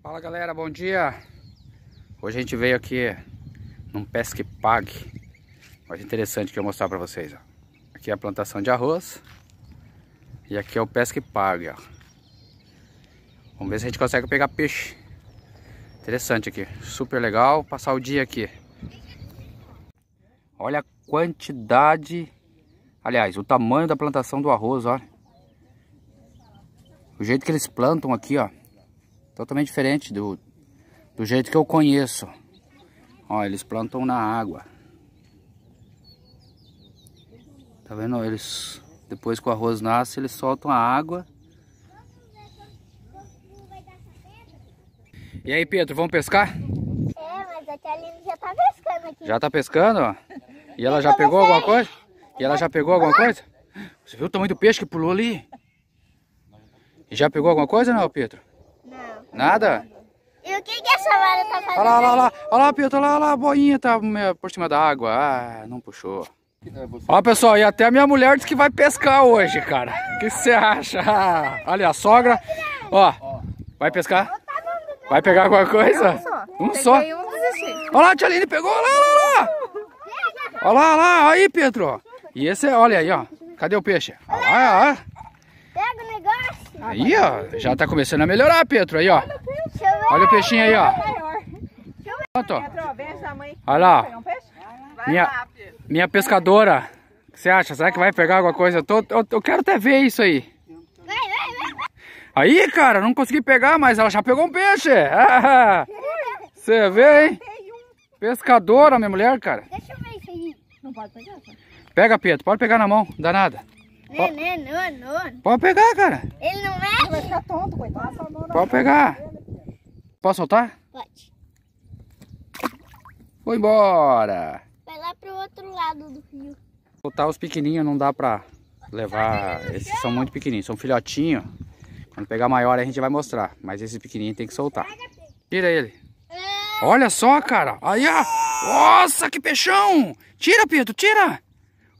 Fala galera, bom dia! Hoje a gente veio aqui num pesque pague mais interessante que eu mostrar para vocês. Ó. Aqui é a plantação de arroz e aqui é o pesque pague. Ó. Vamos ver se a gente consegue pegar peixe. Interessante aqui, super legal passar o dia aqui. Olha a quantidade, aliás, o tamanho da plantação do arroz, olha. O jeito que eles plantam aqui, ó. Totalmente diferente do, do jeito que eu conheço. Ó, eles plantam na água. Tá vendo? Eles, depois que o arroz nasce, eles soltam a água. E aí, Pedro, vamos pescar? É, mas a Tia já tá pescando aqui. Já tá pescando? E ela já pegou alguma coisa? E ela já pegou alguma ah! coisa? Você viu o tamanho do peixe que pulou ali? E já pegou alguma coisa não, Pedro? Nada? E o que, que essa vara tá fazendo? Olha lá, olha lá, olha lá, Pedro, olha lá, olha lá, a boinha tá eh, por cima da água. Ah, não puxou. Ó, pessoal, e até a minha mulher disse que vai pescar hoje, cara. O que você acha? Ah, olha, a sogra, ó, vai pescar? Vai pegar alguma coisa? Um só. Olha lá, a Tia Aline pegou, olha lá, olha lá. Olha lá, olha aí, Pedro. E esse é, olha aí, ó. Cadê o peixe? Olha lá, olha lá. Ah, aí, ó, já tá começando a melhorar, Pedro. Aí, ó. Olha o peixinho aí, ó. Pronto. Olha lá. Minha, minha pescadora. O que você acha? Será que vai pegar alguma coisa? Eu, tô, eu, eu quero até ver isso aí. Aí, cara, não consegui pegar, mas ela já pegou um peixe. Você vê, hein? Pescadora, minha mulher, cara. Deixa eu ver isso aí. Não pode pegar, Pega, Pedro. Pode pegar na mão. Não dá nada. Nenê, né, né, não, é não. Pode pegar, cara. Ele não é? Ele vai ficar tonto, coitado. Pode pegar. Posso soltar? Pode. Foi embora. Vai lá pro outro lado do rio. Soltar os pequenininhos não dá pra levar. Esses são muito pequenininhos, são filhotinhos. Quando pegar maior a gente vai mostrar. Mas esse pequenininho tem que soltar. Tira ele. Ah. Olha só, cara. Aí, ó. Nossa, que peixão. Tira, Pedro, tira.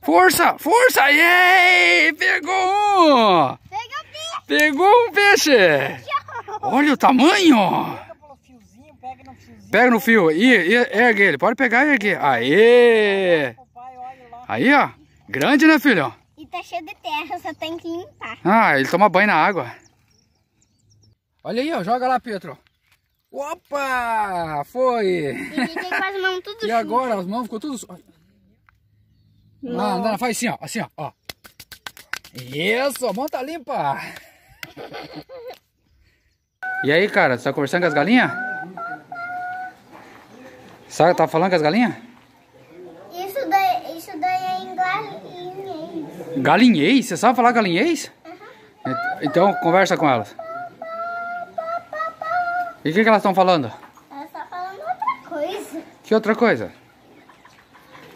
Força, força! Yay! Pegou um! Pegou um peixe! Olha o tamanho! Pega no fio. E, ergue ele. Pode pegar e ergue, Aê! Aí, ó. Grande, né, filho? E tá cheio de terra, só tem que limpar. Ah, ele toma banho na água. Olha aí, ó. Joga lá, Pedro. Opa! Foi! E, e agora, as mãos ficou tudo... Não, não, faz assim, ó. Assim, ó. ó. Isso, a mão tá limpa. E aí, cara, você tá conversando com as galinhas? Sabe, tá falando com as galinhas? Isso daí, isso daí é em galinhês. Galinhês? Você sabe falar galinhês? Uhum. Então, conversa com elas. E o que, que elas estão falando? Elas estão falando outra coisa. Que outra coisa?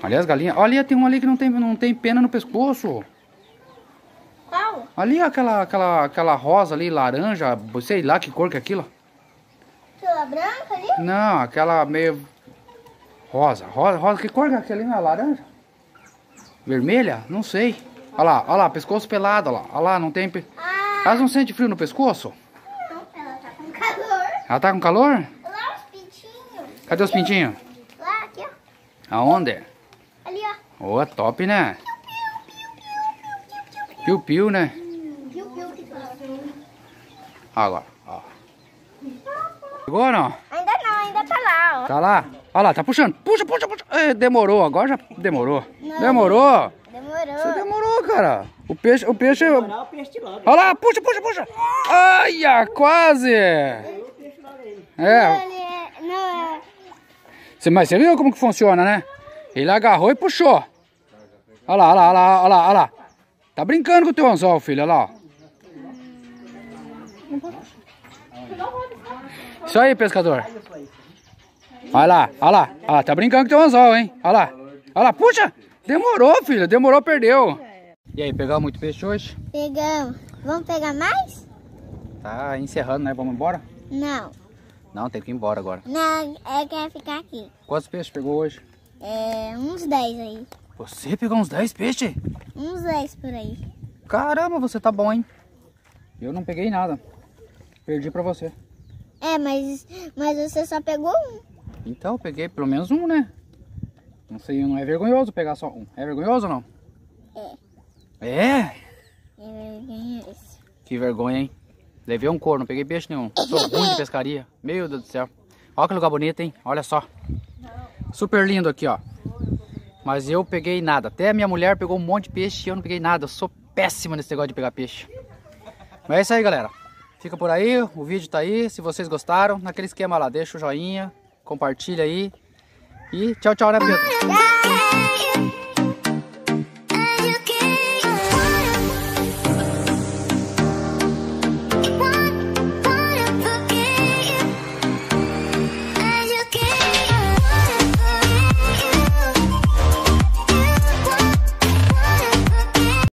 Ali as galinhas. Olha, ali tem uma ali que não tem, não tem pena no pescoço. Qual? Ali aquela, aquela, aquela rosa ali, laranja, sei lá que cor que é aquilo. Aquela branca ali? Não, aquela meio... Rosa, rosa, rosa, que cor que é aquela ali, não é laranja? Vermelha? Não sei. Olha lá, olha lá, pescoço pelado, olha lá, olha lá, não tem... Pe... Ah. Elas não sentem frio no pescoço? Não, ela tá com calor. Ela tá com calor? Lá os pintinhos. Cadê os pintinhos? Lá, aqui, ó. Aonde? Ô, oh, top, né? Piu-piu, né? Agora, ó. Chegou ou não? Ainda não, ainda tá lá, ó. Tá lá? Ó lá, tá puxando. Puxa, puxa, puxa. É, demorou, agora já demorou. Não, demorou? Demorou. Você demorou, cara. O peixe, o peixe... Demorar, o peixe lá, puxa, puxa, puxa. Ai, quase. É. é, é. Mas você viu como que funciona, né? Ele agarrou e puxou. Olha lá, olha lá, olha lá, olha lá. Tá brincando com o teu anzol, filho, olha lá. Isso aí, pescador. Olha lá, olha lá, olha lá, tá brincando com o teu anzol, hein? Olha lá, olha lá, puxa. Demorou, filho, demorou, perdeu. E aí, pegamos muito peixe hoje? Pegamos. Vamos pegar mais? Tá encerrando, né? Vamos embora? Não. Não, tem que ir embora agora. Não, eu é quero ficar aqui. Quantos peixes pegou hoje? É, uns 10 aí. Você pegou uns 10 peixes? Uns 10 por aí. Caramba, você tá bom, hein? Eu não peguei nada. Perdi pra você. É, mas, mas você só pegou um. Então, eu peguei pelo menos um, né? Não sei, não é vergonhoso pegar só um. É vergonhoso ou não? É. É? É vergonhoso. Que vergonha, hein? Levei um couro, não peguei peixe nenhum. Sou ruim de pescaria. Meu Deus do céu. Olha que lugar bonito, hein? Olha só. Super lindo aqui, ó. Mas eu peguei nada. Até a minha mulher pegou um monte de peixe e eu não peguei nada. Eu sou péssimo nesse negócio de pegar peixe. Mas é isso aí, galera. Fica por aí, o vídeo tá aí. Se vocês gostaram, naquele esquema lá, deixa o joinha, compartilha aí. E tchau, tchau, né, Pedro?